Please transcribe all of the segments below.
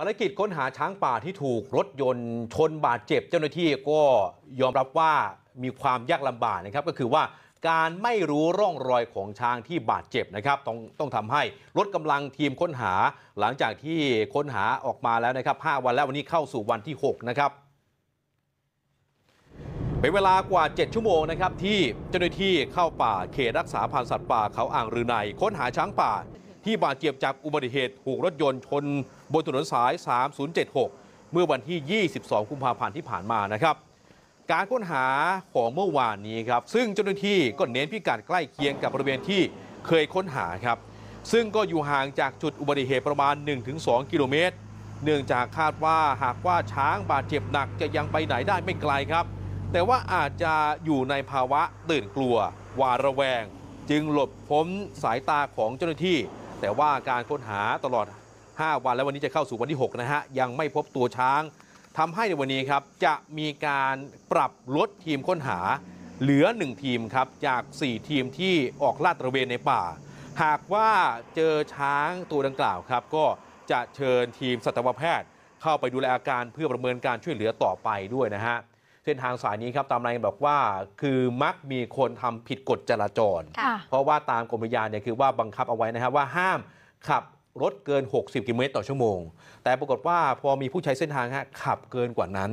ภารกิจค้นหาช้างป่าที่ถูกรถยนต์ชนบาดเจ็บเจ้าหน้าที่ก็ยอมรับว่ามีความยากลำบากนะครับก็คือว่าการไม่รู้ร่องรอยของช้างที่บาดเจ็บนะครับต้องต้องทำให้ลดกำลังทีมค้นหา หลังจากที่ค้นหาออกมาแล้วนะครับ5วันแล้ววันนี้เข้าสู่วันที่6นะครับเป็นเวลากว่า 7 ชั่วโมงนะครับที่เจ้าหน้าที่เข้าป่าเขตรักษาพันธุ์สัตว์ป่าเขาอ่างรือในค้นหาช้างป่าที่บาดเจ็บจากอุบัติเหตุถูกรถยนต์ชน บนถนนสาย 3076 เมื่อวันที่ 22กุมภาพันธ์ที่ผ่านมานะครับ การค้นหาของเมื่อวานนี้ครับซึ่งเจ้าหน้าที่ก็เน้นพิกัดใกล้เคียงกับบริเวณที่เคยค้นหาครับ ซึ่งก็อยู่ห่างจากจุดอุบัติเหตุประมาณ 1-2 กิโลเมตร เนื่องจากคาดว่าหากว่าช้างบาดเจ็บหนักจะยังไปไหนได้ไม่ไกลครับ แต่ว่าอาจจะอยู่ในภาวะตื่นกลัวหวาดระแวง จึงหลบพ้นสายตาของเจ้าหน้าที่แต่ว่าการค้นหาตลอด 5 วันและวันนี้จะเข้าสู่วันที่ 6 นะฮะ ยังไม่พบตัวช้าง ทำให้ในวันนี้ครับ จะมีการปรับลดทีมค้นหาเหลือ 1 ทีมครับ จาก 4 ทีมที่ออกลาดตระเวนในป่า หากว่าเจอช้างตัวดังกล่าวครับก็จะเชิญทีมสัตวแพทย์เข้าไปดูแลอาการเพื่อประเมินการช่วยเหลือต่อไปด้วยนะฮะเส้นทางสายนี้ครับ ตามรายงานบอกว่า คือมักมีคนทำผิดกฎจราจร เพราะว่าตามกรมยานเนี่ยคือว่าบังคับเอาไว้นะครับว่าห้ามขับรถเกิน 60กิโลเมตรต่อชั่วโมง แต่ปรากฏว่าพอมีผู้ใช้เส้นทางฮะขับเกินกว่านั้น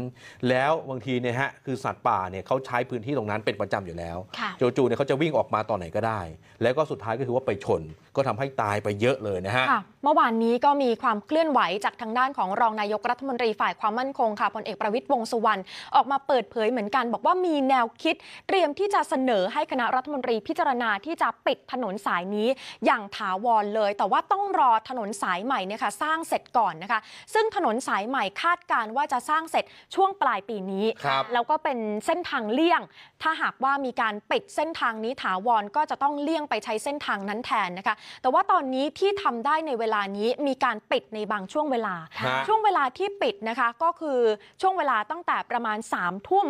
แล้วบางทีเนี่ยฮะ คือสัตว์ป่าเนี่ยเขาใช้พื้นที่ตรงนั้นเป็นประจำอยู่แล้ว จู่ๆเนี่ยเขาจะวิ่งออกมาตอนไหนก็ได้ แล้วก็สุดท้ายก็คือว่าไปชน ก็ทำให้ตายไปเยอะเลยนะฮะเมื่อวานนี้ก็มีความเคลื่อนไหวจากทางด้านของรองนายกรัฐมนตรีฝ่ายความมั่นคงค่ะพลเอกประวิตยวงสุวรรณออกมาเปิดเผยเหมือนกัน บอกว่ามีแนวคิดเตรียมที่จะเสนอให้คณะรัฐมนตรีพิจารณาที่จะปิดถนนสายนี้ อย่างถาวรเลย แต่ว่าต้องรอถถนนสายใหม่เนี่ยค่ะสร้างเสร็จก่อนนะคะ ซึ่งถนนสายใหม่คาดการว่าจะสร้างเสร็จช่วงปลายปีนี้แล้วก็เป็นเส้นทางเลี่ยง ถ้าหากว่ามีการปิดเส้นทางนี้ถาวรก็จะต้องเลี่ยงไปใช้เส้นทางนั้นแทนนะคะ แต่ว่าตอนนี้ที่ทำได้ในเวลานี้มีการปิดในบางช่วงเวลา ช่วงเวลาที่ปิดนะคะก็คือช่วงเวลาตั้งแต่ประมาณ3ามทุ่ม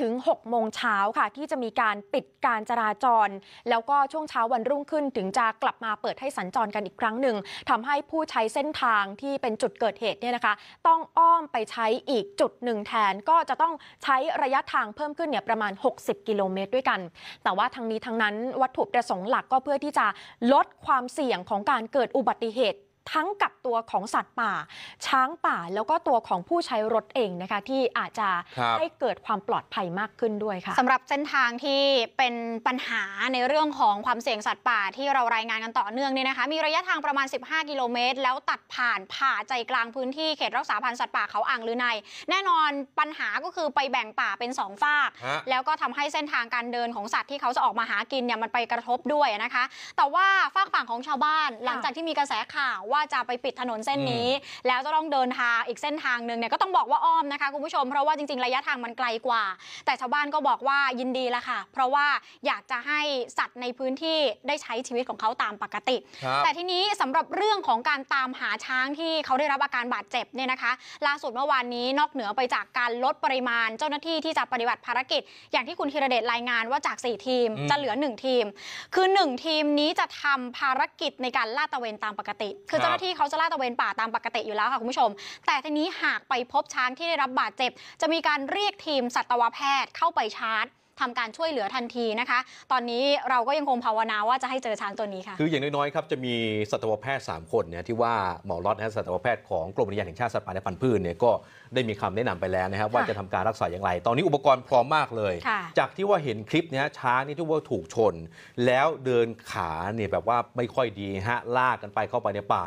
ถึง 6 โมงเช้าค่ะที่จะมีการปิดการจราจร แล้วก็ช่วงเช้าวันรุ่งขึ้น ถึงจะกลับมาเปิดให้สัญจรกันอีกครั้งหนึ่งทำให้ผู้ใช้เส้นทางที่เป็นจุดเกิดเหตุเนี่ยนะคะต้องอ้อมไปใช้อีกจุดหนึ่งแทนก็จะต้องใช้ระยะทางเพิ่มขึ้นเนี่ยประมาณ 60 กิโลเมตรด้วยกัน แต่ว่าทั้งนี้ทั้งนั้นวัตถุประสงค์หลักก็เพื่อที่จะลดความเสี่ยงของการเกิดอุบัติเหตุทั้งกับตัวของสัตว์ป่า ช้างป่าแล้วก็ตัวของผู้ใช้รถเองนะคะที่อาจจะให้เกิดความปลอดภัยมากขึ้นด้วยค่ะสำหรับเส้นทางที่เป็นปัญหาในเรื่องของความเสี่ยงสัตว์ป่า ที่เรารายงานกันต่อเนื่องเนี่ยนะคะมีระยะทางประมาณ 15กิโลเมตรแล้วตัดผ่านผ่าใจกลางพื้นที่เขตรักษาพันธุ์สัตว์ป่าเขาอ่างลือใน แน่นอนปัญหาก็คือไปแบ่งป่าเป็น2ฝาก แล้วก็ทำให้เส้นทางการเดินของสัตว์ที่เขาจะออกมาหากินเนี่ยมันไปกระทบด้วยนะคะแต่ว่าฝากฝั่งของชาวบ้านหลังจากที่มีกระแสข่าวว่าาจะไปปิดถนนเส้นนี้แล้วจะต้องเดินทางอีกเส้นทางหนึ่งเนี่ยก็ต้องบอกว่าอ้อมนะคะ คุณผู้ชมเพราะว่าจริงๆ ระยะทางมันไกลกว่า แต่ชาวบ้านก็บอกว่ายินดีละค่ะเพราะว่าอยากจะให้สัตว์ในพื้นที่ได้ใช้ชีวิตของเขาตามปกติ แต่ทีนี้สำหรับเรื่องของการตามหาช้างที่เขาได้รับอาการบาดเจ็บเนี่ยนะคะ ล่าสุดเมื่อวานนี้นอกเหนือไปจากการลดปริมาณเจ้าหน้าที่ที่จะปฏิบัติภารกิจ อย่างที่คุณธีรเดชรายงานว่าจาก 4 ทีมจะเหลือ 1 ทีม คือ 1 ทีมนี้จะทำภารกิจในการลาดตะเวนตามปกติ คือาหน้าที่เขาจะลาดตะเวนป่าตามปกติอยู่แล้วค่ะคุณผู้ชม แต่ทีนี้หากไปพบช้างที่ได้รับบาดเจ็บ จะมีการเรียกทีมสัตวแพทย์เข้าไปชาร์จทำการช่วยเหลือทันทีนะคะ ตอนนี้เราก็ยังคงภาวนาว่าจะให้เจอช้างตัวนี้ค่ะ คืออย่างน้อยๆครับจะมีสัตวแพทย์3คนเนี่ยที่ว่าหมอรอดนะสัตวแพทย์ของกรมอุทยานแห่งชาติสัตว์ป่าและพันธุ์พืชเนี่ยก็ได้มีคำแนะนำไปแล้วนะครับว่าจะทำการรักษาอย่างไร ตอนนี้อุปกรณ์พร้อมมากเลย จากที่ว่าเห็นคลิปเนี่ยช้างนี่ที่ว่าถูกชน แล้วเดินขาเนี่ยแบบว่าไม่ค่อยดีฮะลากกันไปเข้าไปในป่า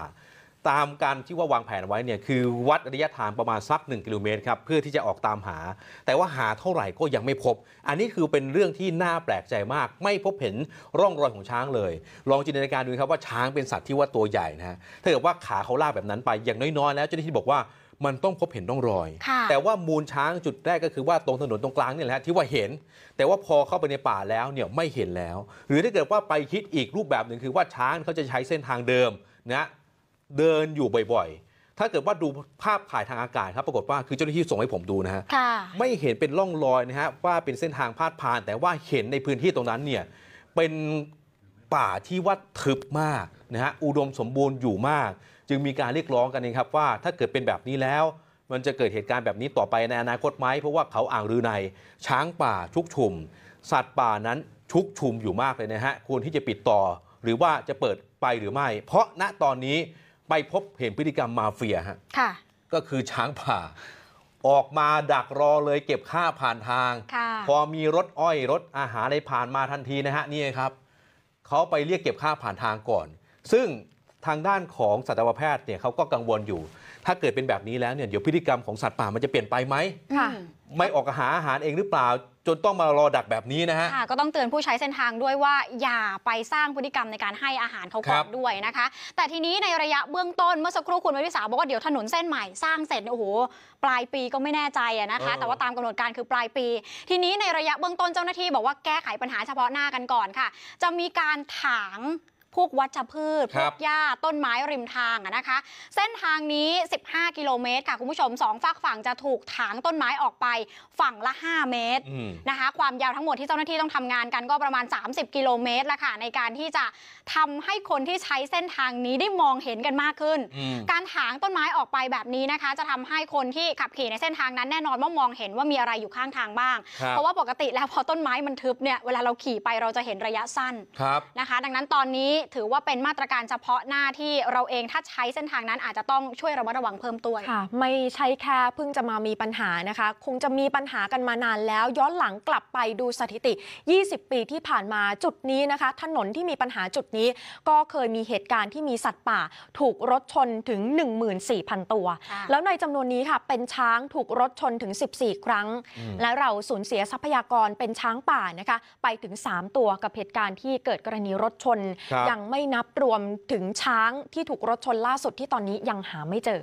ตามการที่ว่าวางแผนไว้เนี่ยคือ วัดระยะทางประมาณสัก1กิโลเมตรครับ เพื่อที่จะออกตามหา แต่ว่าหาเท่าไหร่ก็ยังไม่พบ อันนี้คือเป็นเรื่องที่น่าแปลกใจมากไม่พบเห็นร่องรอยของช้างเลย ลองจินตนาการดูครับว่าช้างเป็นสัตว์ที่ว่าตัวใหญ่นะถ้าเกิดว่าขาเขาลากแบบนั้นไปอย่างน้อยๆ แล้วเจ้าหน้าที่บอกว่ามันต้องพบเห็นร่องรอย แต่ว่ามูลช้างจุดแรกก็คือว่าตรงถนนตรงกลางนี่แหละที่ว่าเห็น แต่ว่าพอเข้าไปในป่าแล้วเนี่ยไม่เห็นแล้ว หรือถ้าเกิดว่าไปคิดอีกรูปแบบหนึ่งคือว่าช้างเขาจะใช้เส้นทางเดิมนะเดินอยู่บ่อย ๆ ถ้าเกิดว่าดูภาพถ่ายทางอากาศครับ ปรากฏว่าคือเจ้าหน้าที่ส่งให้ผมดูนะฮะไม่เห็นเป็นร่องรอยนะฮะว่าเป็นเส้นทางพาดผ่าน แต่ว่าเห็นในพื้นที่ตรงนั้นเนี่ยเป็นป่าที่วัดทึบมากนะฮะ อุดมสมบูรณ์อยู่มาก จึงมีการเรียกร้องกันนะครับ ว่าถ้าเกิดเป็นแบบนี้แล้ว มันจะเกิดเหตุการณ์แบบนี้ต่อไปในอนาคตไหม เพราะว่าเขาอ่างรือในช้างป่าชุกชุม สัตว์ป่านั้นชุกชุมอยู่มากเลยนะฮะ ควรที่จะปิดต่อหรือว่าจะเปิดไปหรือไม่ เพราะณตอนนี้ไปพบ เห็นพฤติกรรมมาเฟียฮะก็คือช้างป่า ออกมาดักรอเลยเก็บค่าผ่านทาง พอมีรถอ้อยรถอาหารอะไรผ่านมาทันทีนะฮะนี่ครับเขาไปเรียกเก็บค่าผ่านทางก่อน ซึ่งทางด้านของสัตวแพทย์เนี่ยเขาก็กังวลอยู่ ถ้าเกิดเป็นแบบนี้ แล้วเนี่ยเดี๋ยวพฤติกรรมของสัตว์ป่ามันจะเปลี่ยนไปไหม ไม่ออกหาอาหารเองหรือเปล่าจนต้องมารอดักแบบนี้นะฮะก็ต้องเตือนผู้ใช้เส้นทางด้วยว่าอย่าไปสร้างพฤติกรรมในการให้อาหารเขาก่อนด้วยนะคะ แต่ทีนี้ในระยะเบื้องต้นเมื่อสักครู่คุณวิสาบอกว่าเดี๋ยวถนนเส้นใหม่สร้างเสร็จโอ้โหปลายปีก็ไม่แน่ใจนะคะออแต่ว่าตามกำหนดการคือปลายปี ทีนี้ในระยะเบื้องต้นเจ้าหน้าที่บอกว่าแก้ไขปัญหาเฉพาะหน้ากันก่อนค่ะ จะมีการถางพวกวัชพืช พวกหญ้า ต้นไม้ริมทางนะคะ เส้นทางนี้ 15 กิโลเมตรค่ะคุณผู้ชม 2ฝากฝั่งจะถูกถางต้นไม้ออกไปฝั่งละ 5 เมตรนะคะ ความยาวทั้งหมดที่เจ้าหน้าที่ต้องทำงานกันก็ประมาณ 30 กิโลเมตรละค่ะในการที่จะทำให้คนที่ใช้เส้นทางนี้ได้มองเห็นกันมากขึ้น การถางต้นไม้ออกไปแบบนี้นะคะ จะทำให้คนที่ขับขี่ในเส้นทางนั้นแน่นอนว่ามองเห็นว่ามีอะไรอยู่ข้างทางบ้าง เพราะว่าปกติแล้วพอต้นไม้มันทึบเนี่ยเวลาเราขี่ไปเราจะเห็นระยะสั้นนะคะ ดังนั้นตอนนี้ถือว่าเป็นมาตรการเฉพาะหน้าที่เราเองถ้าใช้เส้นทางนั้นอาจจะต้องช่วยระมัดระวังเพิ่มตัว ค่ะ ไม่ใช่แค่เพิ่งจะมามีปัญหานะคะ คงจะมีปัญหากันมานานแล้ว ย้อนหลังกลับไปดูสถิติ 20 ปีที่ผ่านมาจุดนี้นะคะ ถนนที่มีปัญหาจุดนี้ ก็เคยมีเหตุการณ์ที่มีสัตว์ป่าถูกรถชนถึง 14,000 ตัว แล้วในจำนวนนี้ค่ะเป็นช้างถูกรถชนถึง 14 ครั้ง และเราสูญเสียทรัพยากรเป็นช้างป่านะคะไปถึง 3 ตัวกับเหตุการณ์ที่เกิดกรณีรถชนยังไม่นับรวมถึงช้างที่ถูกรถชนล่าสุดที่ตอนนี้ยังหาไม่เจอ